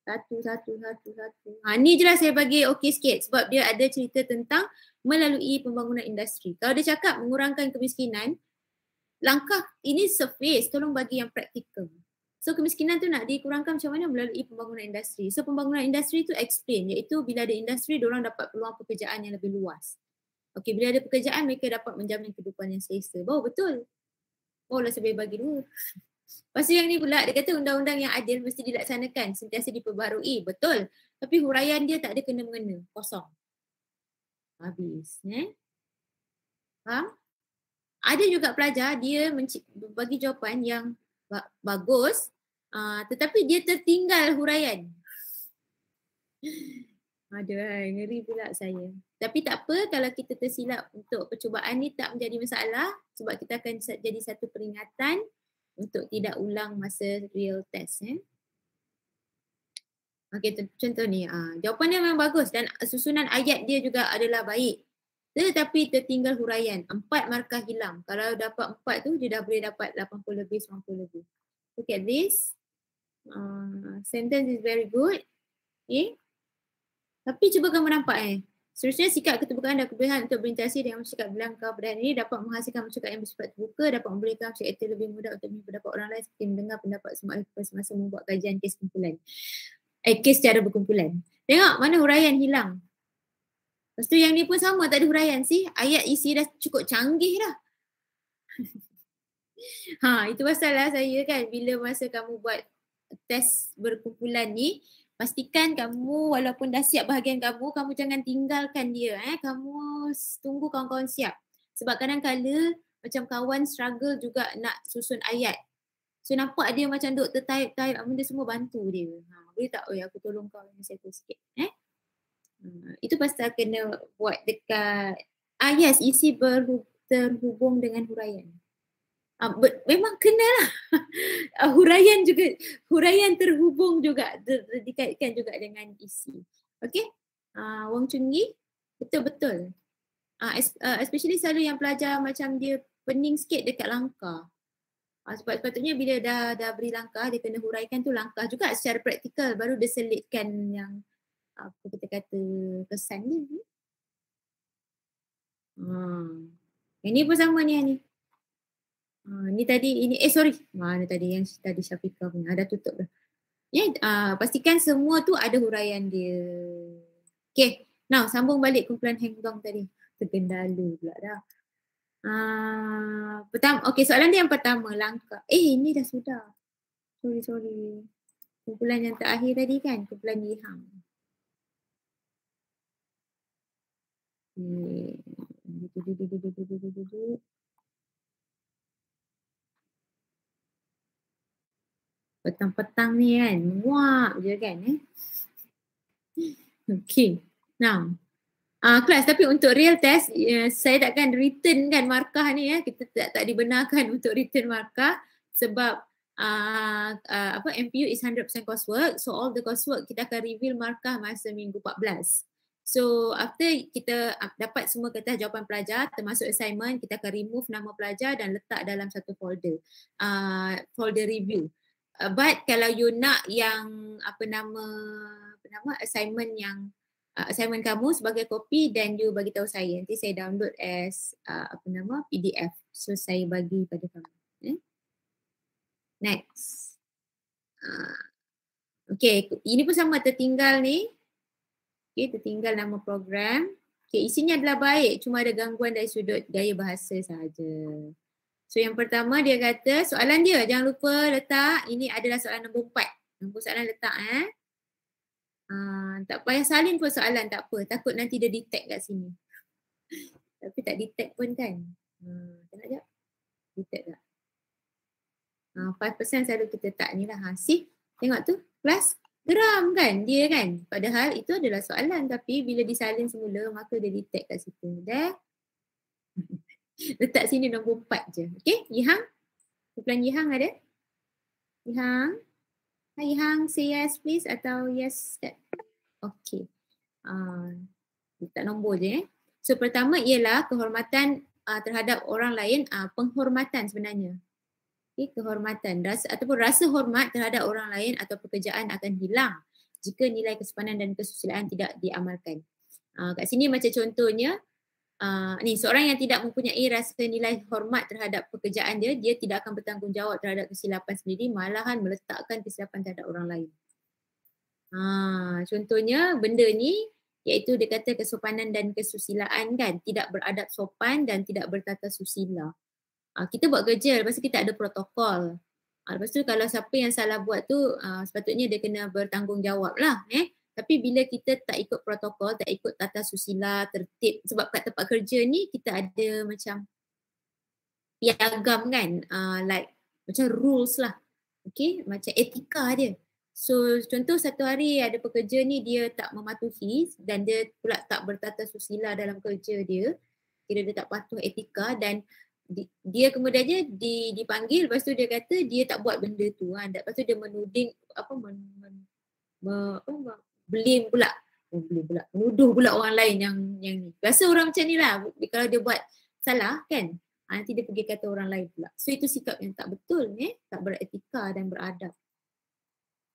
satu satu satu satu. Ha ni jelah saya bagi okey sikit sebab dia ada cerita tentang melalui pembangunan industri. Kalau dia cakap mengurangkan kemiskinan, langkah ini surface, tolong bagi yang praktikal. So kemiskinan tu nak dikurangkan macam mana melalui pembangunan industri. So pembangunan industri tu explain iaitu bila ada industri orang dapat peluang pekerjaan yang lebih luas. Okey bila ada pekerjaan mereka dapat menjamin kehidupan yang selesa. Oh betul. Oh lah sebab bagi dulu. Pasal yang ni pula dia kata undang-undang yang adil mesti dilaksanakan sentiasa diperbaharui. Betul. Tapi huraian dia tak ada kena mengena. Kosong. Habis. Eh? Faham? Ada juga pelajar dia bagi jawapan yang ba- bagus uh, tetapi dia tertinggal huraian. (laughs) Aduh, ngeri pula saya. Tapi tak apa kalau kita tersilap untuk percubaan ni tak menjadi masalah sebab kita akan jadi satu peringatan untuk tidak ulang masa real test. Eh? Okey, contoh ni. Uh, jawapan dia memang bagus dan susunan ayat dia juga adalah baik. Tetapi tertinggal huraian. Empat markah hilang. Kalau dapat empat tu, dia dah boleh dapat 80 lebih, 90 lebih. Look at this. Uh, sentence is very good. Okay. Eh? Tapi cuba kamu nampak eh. Seterusnya, sikap keterbukaan dan kebolehan untuk berinteraksi dengan masyarakat berlangkah perdana ini dapat menghasilkan masyarakat yang bersifat terbuka, dapat membolehkan masyarakat itu lebih mudah untuk mendapat orang lain seperti mendengar pendapat semua orang semasa membuat kajian kes kumpulan. Eh, kes secara berkumpulan. Tengok mana huraian hilang. Lepas tu yang ni pun sama, tak ada huraian sih. Ayat isi dah cukup canggih dah. (laughs) ha, itu pasal lah saya kan bila masa kamu buat test berkumpulan ni, pastikan kamu walaupun dah siap bahagian kamu kamu jangan tinggalkan dia eh kamu tunggu kawan-kawan siap sebab kadang-kadang macam kawan struggle juga nak susun ayat so nampak dia macam duk tertaip-taip apa ah, benda semua bantu dia ha boleh tak oi aku tolong kau ni settle sikit eh hmm, itu pasal kena buat dekat ah yes isi berhubung dengan huraian Uh, ah, but memang kenalah. Uh, (laughs) huraian juga, huraian terhubung juga, dikaitkan juga dengan isi. Okay? Uh, ah, Wong Chun Yi, betul-betul. Uh, especially selalu yang pelajar macam dia pening sikit dekat langkah. Uh, sebab sepatutnya bila dah, dah beri langkah, dia kena huraikan tu langkah juga secara praktikal. Baru dia selitkan yang apa kita kata kesan dia. Hmm. Ini pun sama ni, Hanif. Ah, ni tadi ini eh sorry mana ah, tadi yang tadi Syafiqah punya ada tutup dah. Ya yeah, uh, pastikan semua tu ada huraian dia. Okay now sambung balik kumpulan hanggong tadi. Tergendala pula dah. Uh, ah, pertama, okay soalan dia yang pertama langkah. Eh ini dah sudah. Sorry sorry. Kumpulan yang terakhir tadi kan kumpulan Yihang. Okay. petang-petang ni kan muak je kan eh okey now ah uh, kelas tapi untuk real test uh, saya takkan return kan markah ni ya eh. kita tak tak dibenarkan (laughs) untuk return markah sebab uh, uh, apa MPU is 100% coursework so all the coursework kita akan reveal markah masa minggu 14 So after kita ah, dapat semua kertas jawapan pelajar termasuk assignment kita akan remove nama pelajar dan letak dalam satu folder uh, folder review uh, but kalau you nak yang apa nama apa nama assignment yang uh, assignment kamu sebagai copy dan you bagi tahu saya nanti saya download as uh, apa nama PDF so saya bagi pada kamu eh? next uh, okay ini pun sama tertinggal ni okay tertinggal nama program Okay, isinya adalah baik, cuma ada gangguan dari sudut gaya bahasa sahaja. So yang pertama dia kata soalan dia jangan lupa letak ini adalah soalan nombor empat. Nombor soalan letak eh. Uh, tak payah salin pun soalan tak apa. Takut nanti dia detect kat sini. (laughs) Tapi tak detect pun kan. Hmm, ah, tengok jap. Detect tak? Uh, ah, 5% selalu kita tak ni lah. hasil Tengok tu. plus geram kan dia kan. Padahal itu adalah soalan tapi bila disalin semula maka dia detect kat situ. Dah? (laughs) Letak sini nombor empat je. Okay. Yihang. Kumpulan Yihang ada? Yihang. Hai Yihang. Say yes please. Atau yes. Okay. Uh, ah, letak nombor je eh. So pertama ialah kehormatan uh, terhadap orang lain. Uh, penghormatan sebenarnya. Okay. Kehormatan. Rasa, ataupun rasa hormat terhadap orang lain atau pekerjaan akan hilang jika nilai kesepanan dan kesusilaan tidak diamalkan. Uh, kat sini macam contohnya uh, ni seorang yang tidak mempunyai rasa nilai hormat terhadap pekerjaan dia dia tidak akan bertanggungjawab terhadap kesilapan sendiri malahan meletakkan kesilapan terhadap orang lain. uh, contohnya benda ni iaitu dia kata kesopanan dan kesusilaan kan tidak beradab sopan dan tidak bertata susila. Uh, kita buat kerja lepas tu kita ada protokol. Uh, lepas tu kalau siapa yang salah buat tu uh, sepatutnya dia kena bertanggungjawab lah eh. Tapi bila kita tak ikut protokol, tak ikut tata susila, tertib sebab kat tempat kerja ni kita ada macam piagam kan uh, like macam rules lah. Okay macam etika dia. So contoh satu hari ada pekerja ni dia tak mematuhi dan dia pula tak bertata susila dalam kerja dia kira dia tak patuh etika dan di, dia kemudiannya di, dipanggil lepas tu dia kata dia tak buat benda tu kan lepas tu dia menuding apa men, men, me, oh, blame pula oh, blame pula nuduh pula orang lain yang yang ni biasa orang macam ni lah kalau dia buat salah kan ha, nanti dia pergi kata orang lain pula so itu sikap yang tak betul eh tak beretika dan beradab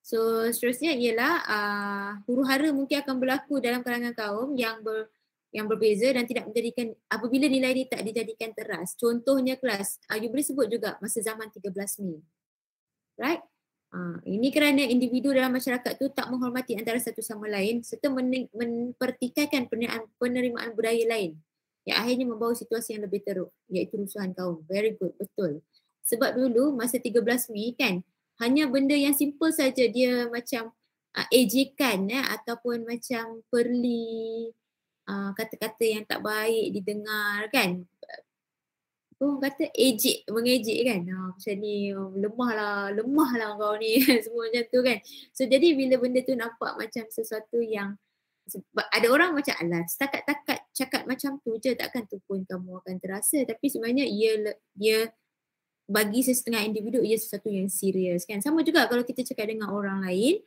so seterusnya ialah uh, huru hara mungkin akan berlaku dalam kalangan kaum yang ber, yang berbeza dan tidak menjadikan apabila nilai ni tak dijadikan teras contohnya kelas uh, boleh sebut juga masa zaman 13 Mei right Ha, ini kerana individu dalam masyarakat tu tak menghormati antara satu sama lain serta mempertikaikan penerimaan, budaya lain yang akhirnya membawa situasi yang lebih teruk iaitu rusuhan kaum. Very good, betul. Sebab dulu masa 13 Mei kan hanya benda yang simple saja dia macam uh, ejekan ya, ataupun macam perli uh, kata-kata yang tak baik didengar kan tu kata ejek mengejek kan ha, macam ni lemahlah lemahlah kau ni (laughs) semua macam tu kan so jadi bila benda tu nampak macam sesuatu yang ada orang macam alah setakat-takat cakap macam tu je takkan tu pun kamu akan terasa tapi sebenarnya ia dia bagi sesetengah individu ia sesuatu yang serius kan sama juga kalau kita cakap dengan orang lain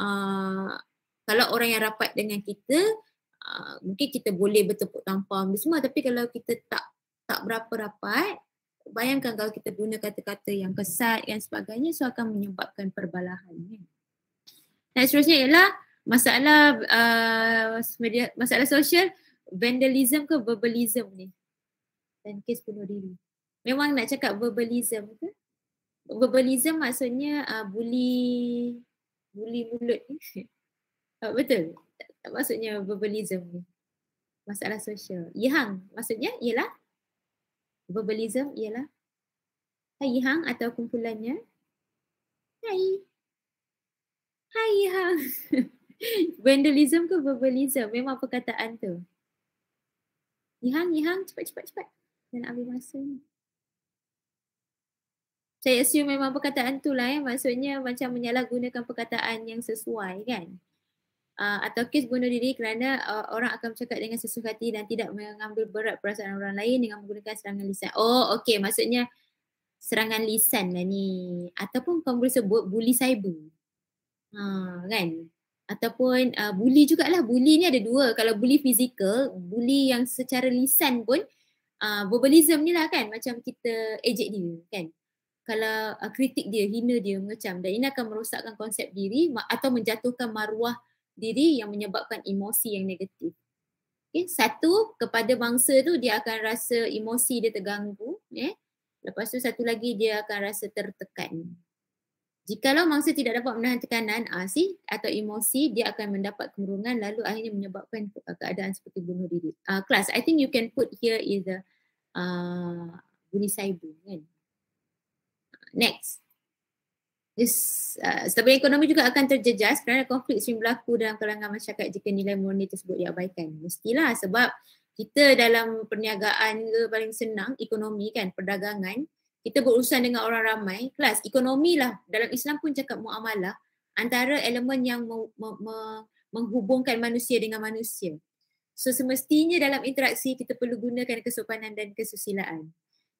uh, kalau orang yang rapat dengan kita uh, mungkin kita boleh bertepuk tampang semua tapi kalau kita tak tak berapa rapat bayangkan kalau kita guna kata-kata yang kesat dan sebagainya so akan menyebabkan perbalahan ya. dan seterusnya ialah masalah uh, media, masalah sosial vandalism ke verbalism ni dan kes bunuh diri memang nak cakap verbalism ke verbalism maksudnya uh, bully bully mulut ni uh, (laughs) betul tak, tak maksudnya verbalism ni masalah sosial ya hang maksudnya ialah verbalism ialah Hai Hang atau kumpulannya. Hai. Hai Hang. (laughs) Vandalism ke verbalism? Memang perkataan tu. Ihang, Ihang, cepat, cepat, cepat. Dan nak ambil masa ni. Saya assume memang perkataan tu lah ya. Maksudnya macam menyalahgunakan perkataan yang sesuai kan uh, atau kes bunuh diri kerana uh, orang akan bercakap dengan sesuka hati dan tidak mengambil berat perasaan orang lain dengan menggunakan serangan lisan. Oh, okey, maksudnya serangan lisan lah ni ataupun kau boleh sebut bully cyber. Ha, uh, kan? Ataupun uh, ah, bully jugalah. Bully ni ada dua. Kalau bully fizikal, bully yang secara lisan pun uh, verbalism ni lah kan. Macam kita ejek dia kan. Kalau uh, kritik dia, hina dia, mengecam. Dan ini akan merosakkan konsep diri atau menjatuhkan maruah diri yang menyebabkan emosi yang negatif. Okay. Satu, kepada bangsa tu dia akan rasa emosi dia terganggu. Eh. Lepas tu satu lagi dia akan rasa tertekan. Jikalau mangsa tidak dapat menahan tekanan ah, si, atau emosi, dia akan mendapat kemurungan lalu akhirnya menyebabkan ah, keadaan seperti bunuh diri. Ah, class, I think you can put here is the uh, bunuh saibu. Kan? Next. Yes, uh, ekonomi juga akan terjejas kerana konflik sering berlaku dalam kalangan masyarakat jika nilai murni tersebut diabaikan. Mestilah sebab kita dalam perniagaan ke paling senang ekonomi kan, perdagangan, kita berurusan dengan orang ramai, Plus ekonomi lah dalam Islam pun cakap muamalah antara elemen yang me- me- me- menghubungkan manusia dengan manusia. So semestinya dalam interaksi kita perlu gunakan kesopanan dan kesusilaan.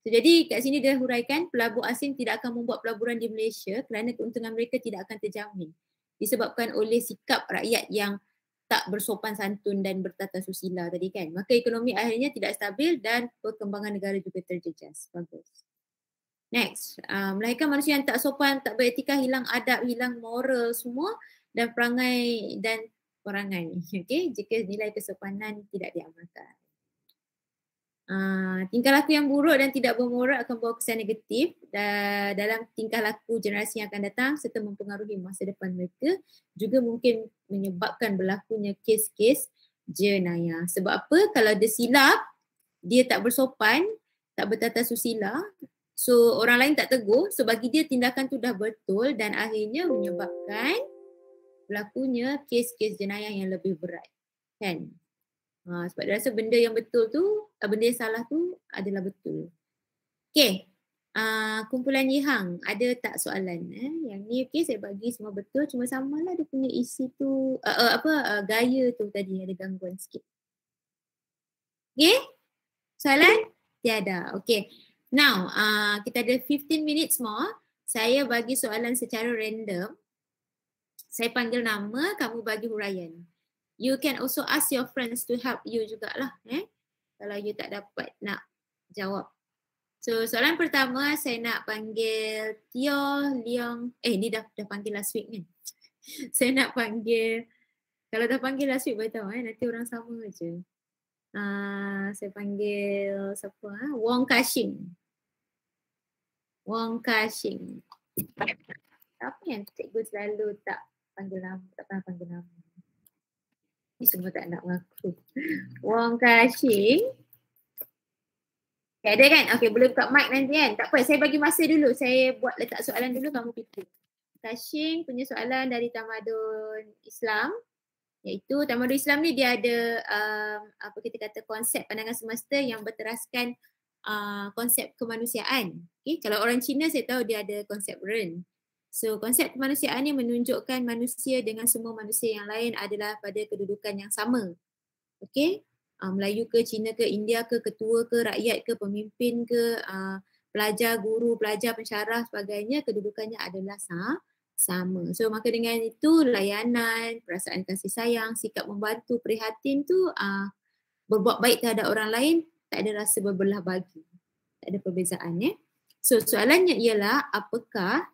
So, jadi kat sini dia huraikan pelabur asing tidak akan membuat pelaburan di Malaysia kerana keuntungan mereka tidak akan terjamin disebabkan oleh sikap rakyat yang tak bersopan santun dan bertata susila tadi kan. Maka ekonomi akhirnya tidak stabil dan perkembangan negara juga terjejas. Bagus. Next, uh, melahirkan manusia yang tak sopan, tak beretika, hilang adab, hilang moral semua dan perangai dan perangai. (laughs) Okay jika nilai kesopanan tidak diamalkan. Uh, tingkah laku yang buruk dan tidak bermoral akan bawa kesan negatif uh, dalam tingkah laku generasi yang akan datang serta mempengaruhi masa depan mereka juga mungkin menyebabkan berlakunya kes-kes jenayah. Sebab apa? Kalau dia silap, dia tak bersopan, tak bertata susila, so orang lain tak tegur, so bagi dia tindakan tu dah betul dan akhirnya menyebabkan berlakunya kes-kes jenayah yang lebih berat. Kan? Ha, sebab dia rasa benda yang betul tu, ah, benda yang salah tu adalah betul. Okay. Uh, ah, kumpulan Yihang, ada tak soalan? Eh? Yang ni okay, saya bagi semua betul. Cuma samalah dia punya isi tu, uh, uh, apa, uh, gaya tu tadi ada gangguan sikit. Okay? Soalan? Tiada. Okay. Now, uh, kita ada 15 minutes more. Saya bagi soalan secara random. Saya panggil nama, kamu bagi huraian you can also ask your friends to help you jugalah eh kalau you tak dapat nak jawab so soalan pertama saya nak panggil Tio Leong eh ni dah dah panggil last week kan (laughs) saya nak panggil kalau dah panggil last week beritahu eh nanti orang sama aje Uh, ah, saya panggil siapa? Ha? Wong Kashin. Wong Kashin. Apa yang cikgu selalu tak panggil nama, tak pernah panggil nama. Ni semua tak nak mengaku. Wong Kashim. Okay, ada kan? Okay, boleh buka mic nanti kan? Tak apa, saya bagi masa dulu. Saya buat letak soalan dulu, kamu fikir. Kashim punya soalan dari Tamadun Islam. Iaitu Tamadun Islam ni dia ada um, apa kita kata konsep pandangan semesta yang berteraskan uh, konsep kemanusiaan. Okay, kalau orang Cina saya tahu dia ada konsep ren. So konsep kemanusiaan ni menunjukkan manusia dengan semua manusia yang lain adalah pada kedudukan yang sama. Okay? Uh, Melayu ke, Cina ke, India ke, ketua ke, rakyat ke, pemimpin ke, uh, pelajar, guru, pelajar, pensyarah sebagainya, kedudukannya adalah sah sama. So maka dengan itu layanan, perasaan kasih sayang, sikap membantu, prihatin tu uh, berbuat baik terhadap orang lain tak ada rasa berbelah bagi. Tak ada perbezaan Eh? So soalannya ialah apakah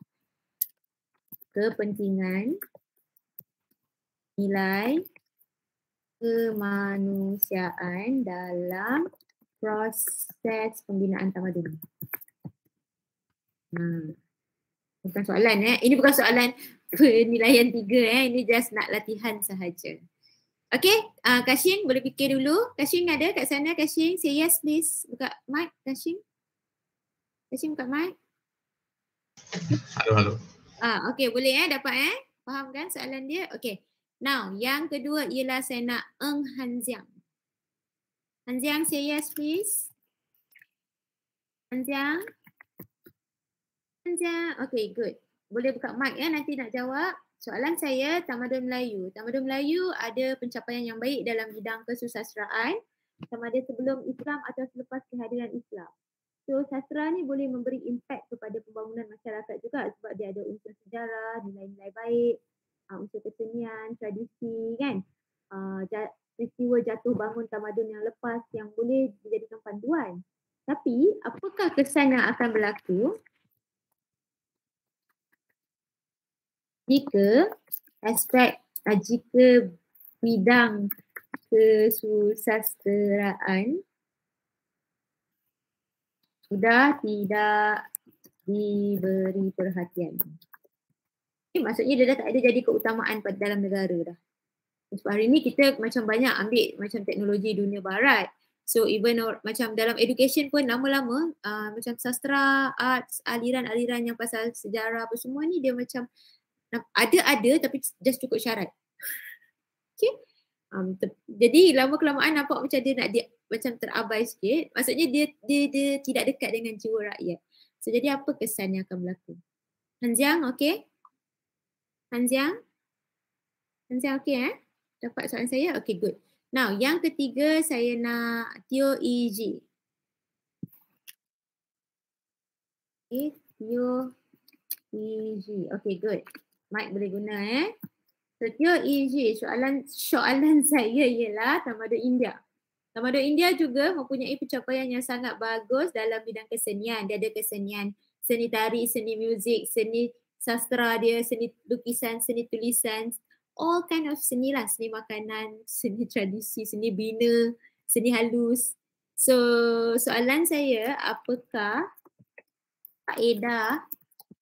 kepentingan nilai kemanusiaan dalam proses pembinaan tamadun. Hmm. Ha. Bukan soalan eh. Ini bukan soalan (laughs) penilaian tiga eh. Ini just nak latihan sahaja. Okay, uh, ah, Kashin boleh fikir dulu. Kashin ada kat sana? Kashin, say yes please. Buka mic, Kashin. Kashin buka mic. Halo, halo. Ah, okay boleh eh dapat eh. Faham kan soalan dia? Okay. Now yang kedua ialah saya nak Eng Hanziang. Hanziang say yes please. Hanziang. Hanziang. Okay good. Boleh buka mic ya nanti nak jawab. Soalan saya Tamadun Melayu. Tamadun Melayu ada pencapaian yang baik dalam bidang kesusasteraan sama ada sebelum Islam atau selepas kehadiran Islam. So sastra ni boleh memberi impact kepada pembangunan masyarakat juga sebab dia ada unsur sejarah, nilai-nilai baik, uh, unsur kesenian, tradisi kan. Uh, peristiwa jatuh bangun tamadun yang lepas yang boleh dijadikan panduan. Tapi apakah kesan yang akan berlaku jika aspek jika bidang kesusasteraan sudah tidak diberi perhatian. Ini eh, maksudnya dia dah tak ada jadi keutamaan pada dalam negara dah. So, hari ini kita macam banyak ambil macam teknologi dunia barat. So even or, macam dalam education pun lama-lama uh, macam sastra, arts, aliran-aliran yang pasal sejarah apa semua ni dia macam ada-ada tapi just cukup syarat. (laughs) Okay. Um, jadi lama-kelamaan nampak macam dia nak dia macam terabai sikit maksudnya dia dia dia tidak dekat dengan jiwa rakyat so jadi apa kesan yang akan berlaku Hanziang okey Hanziang Hanziang okey eh dapat soalan saya okey good now yang ketiga saya nak Tio EG okey eh, Tio EG okey good mic boleh guna eh So, Tio EG, soalan, soalan (laughs) saya ialah tamadun India. Tamadun India juga mempunyai pencapaian yang sangat bagus dalam bidang kesenian. Dia ada kesenian seni tari, seni muzik, seni sastra dia, seni lukisan, seni tulisan, all kind of seni lah, seni makanan, seni tradisi, seni bina, seni halus. So soalan saya, apakah faedah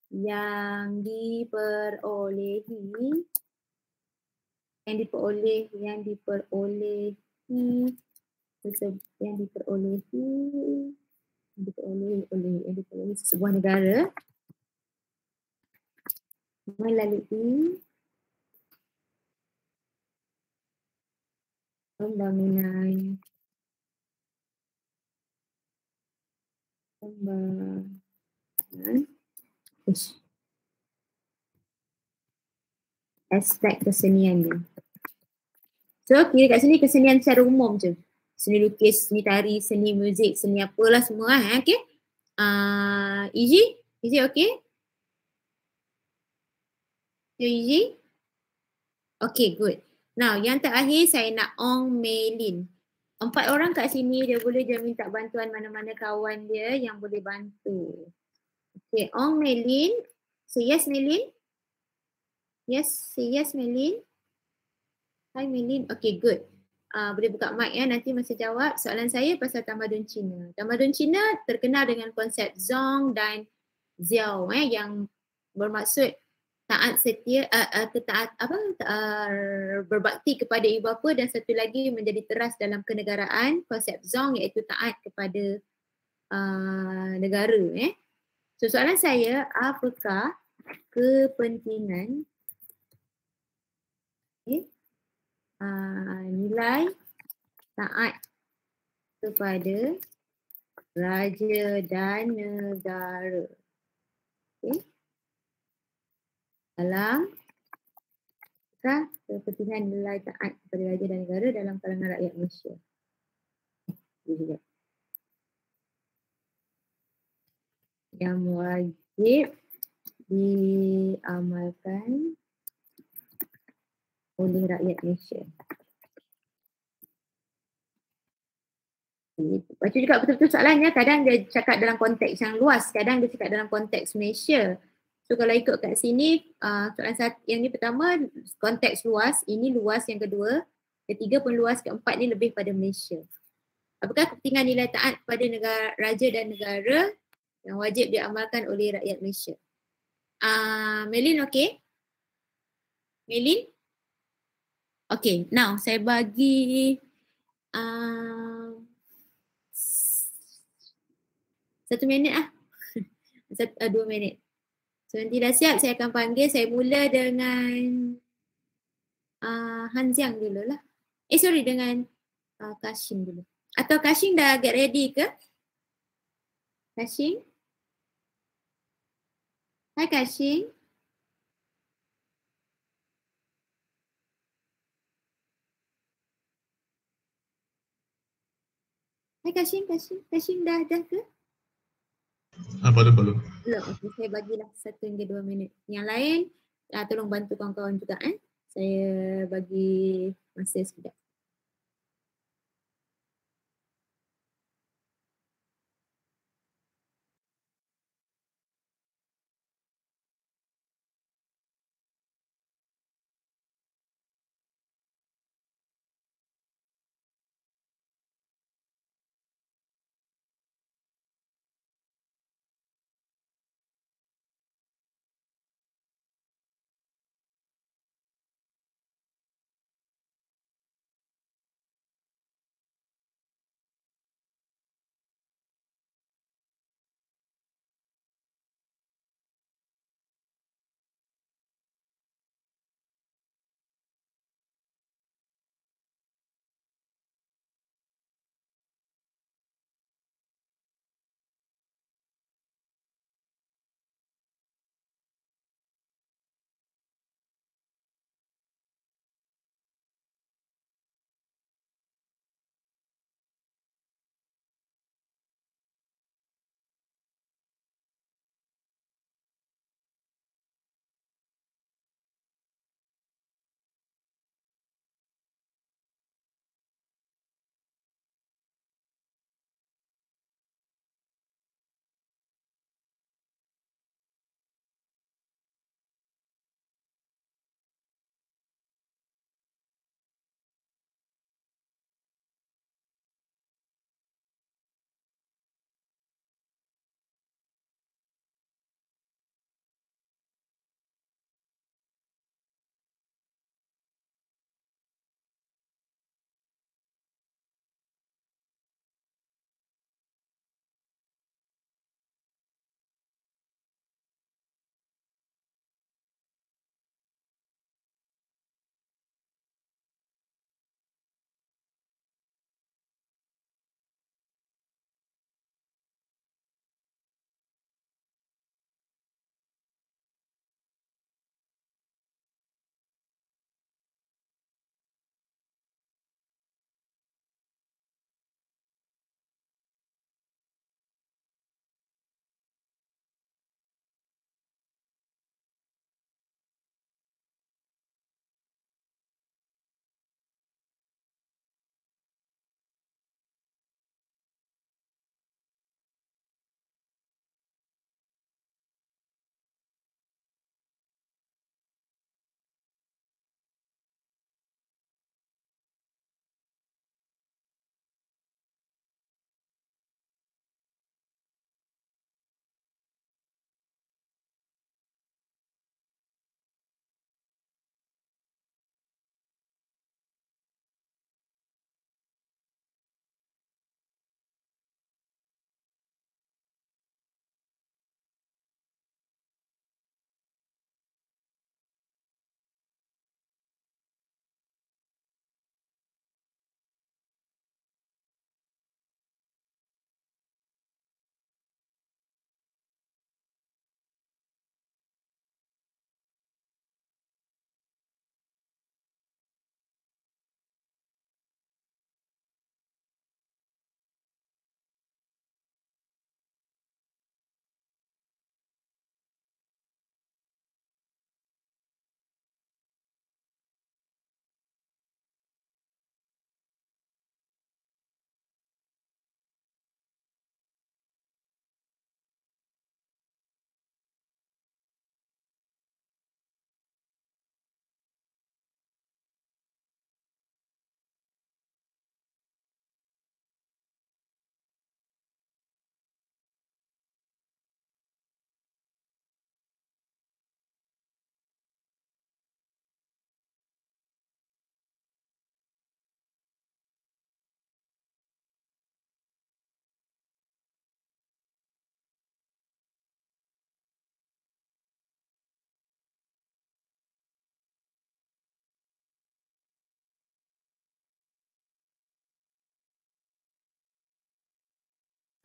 yang diperolehi yang diperoleh yang diperolehi yang diperolehi yang diperolehi oleh yang diperolehi sebuah negara melalui pembangunan pembangunan aspek keseniannya. So, kira kat sini kesenian secara umum je seni lukis, seni tari, seni muzik, seni apalah semua kan, eh. Okay. Uh, easy? Easy okay? So ya, easy? Okay good. Now yang terakhir saya nak Ong Melin. Empat orang kat sini dia boleh je minta bantuan mana-mana kawan dia yang boleh bantu. Okay Ong Melin, Say yes Melin, Yes, say yes Melin. Hi Melin, Lin. Okay good uh, boleh buka mic ya nanti masa jawab soalan saya pasal tamadun Cina. Tamadun Cina terkenal dengan konsep Zong dan Ziao eh yang bermaksud taat setia uh, ah, uh, ah, taat apa uh, berbakti kepada ibu bapa dan satu lagi menjadi teras dalam kenegaraan konsep Zong iaitu taat kepada uh, negara eh. So soalan saya apakah kepentingan Ah, nilai taat kepada raja dan negara. Okay. Dalam kan kepentingan nilai taat kepada raja dan negara dalam kalangan rakyat Malaysia. Yang wajib diamalkan oleh rakyat Malaysia. Baca juga betul-betul soalannya kadang dia cakap dalam konteks yang luas, kadang dia cakap dalam konteks Malaysia. So kalau ikut kat sini, uh, soalan satu, yang ni pertama konteks luas, ini luas yang kedua, ketiga pun luas, keempat ni lebih pada Malaysia. Apakah kepentingan nilai taat pada negara raja dan negara yang wajib diamalkan oleh rakyat Malaysia? Uh, Melin okey? Melin? Okay, now saya bagi uh, satu minit ah (laughs) Satu, uh, dua minit. So nanti dah siap saya akan panggil. Saya mula dengan uh, Han Jiang dulu lah. Eh sorry dengan uh, Kashin dulu. Atau Kashin dah get ready ke? Kashin? Hai Kashin. Hai Kashim, Kashim, Kashim dah dah ke? Ah, belum, belum. Belum, okay. saya bagilah satu hingga dua minit. Yang lain, ah, tolong bantu kawan-kawan juga. Eh. Saya bagi masa sekejap.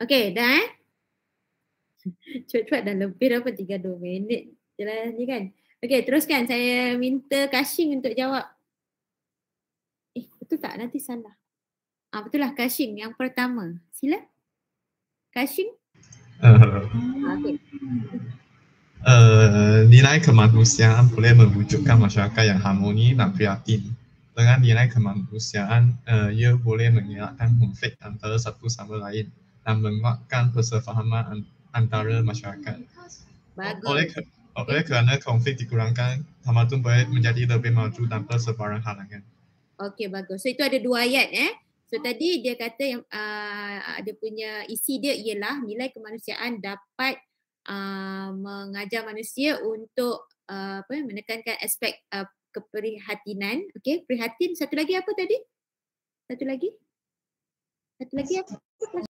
Okay, dah (laughs) eh? Cepat-cepat dah lebih apa 32 minit Jalan ni kan. Okay, teruskan. Saya minta Kashing untuk jawab. Eh, betul tak? Nanti salah. Ah, betul lah Kashing yang pertama. Sila. Kashing. Uh, (laughs) ah, okay. uh, eh, nilai kemanusiaan boleh mewujudkan masyarakat yang harmoni dan prihatin. Dengan nilai kemanusiaan, uh, ia boleh mengelakkan konflik antara satu sama lain dan menguatkan persefahaman antara masyarakat. Bagus. Oleh, oleh kerana konflik dikurangkan, tamadun boleh menjadi lebih maju tanpa sebarang halangan. Okey, bagus. So itu ada dua ayat eh. So tadi dia kata yang uh, dia punya isi dia ialah nilai kemanusiaan dapat uh, mengajar manusia untuk uh, apa menekankan aspek uh, keprihatinan. Okey, prihatin. Satu lagi apa tadi? Satu lagi? Satu lagi apa?